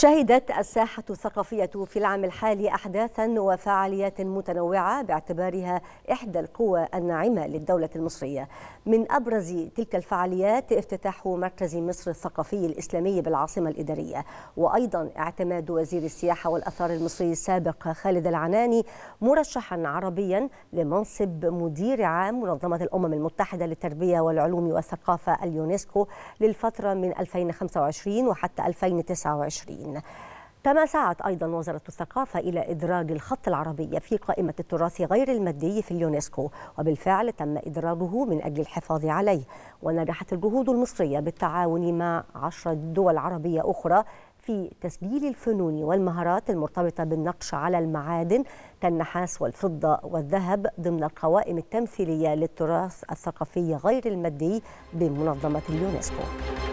شهدت الساحة الثقافية في العام الحالي أحداثا وفعاليات متنوعة باعتبارها إحدى القوى الناعمة للدولة المصرية من أبرز تلك الفعاليات افتتاح مركز مصر الثقافي الإسلامي بالعاصمة الإدارية وأيضا اعتماد وزير السياحة والأثار المصري السابق خالد العناني مرشحا عربيا لمنصب مدير عام منظمة الأمم المتحدة للتربية والعلوم والثقافة اليونسكو للفترة من 2025 وحتى 2029 كما سعت أيضا وزارة الثقافة إلى إدراج الخط العربي في قائمة التراث غير المادي في اليونسكو وبالفعل تم إدراجه من أجل الحفاظ عليه ونجحت الجهود المصرية بالتعاون مع عشر دول عربية أخرى في تسجيل الفنون والمهارات المرتبطة بالنقش على المعادن كالنحاس والفضة والذهب ضمن القوائم التمثيلية للتراث الثقافي غير المادي بمنظمة اليونسكو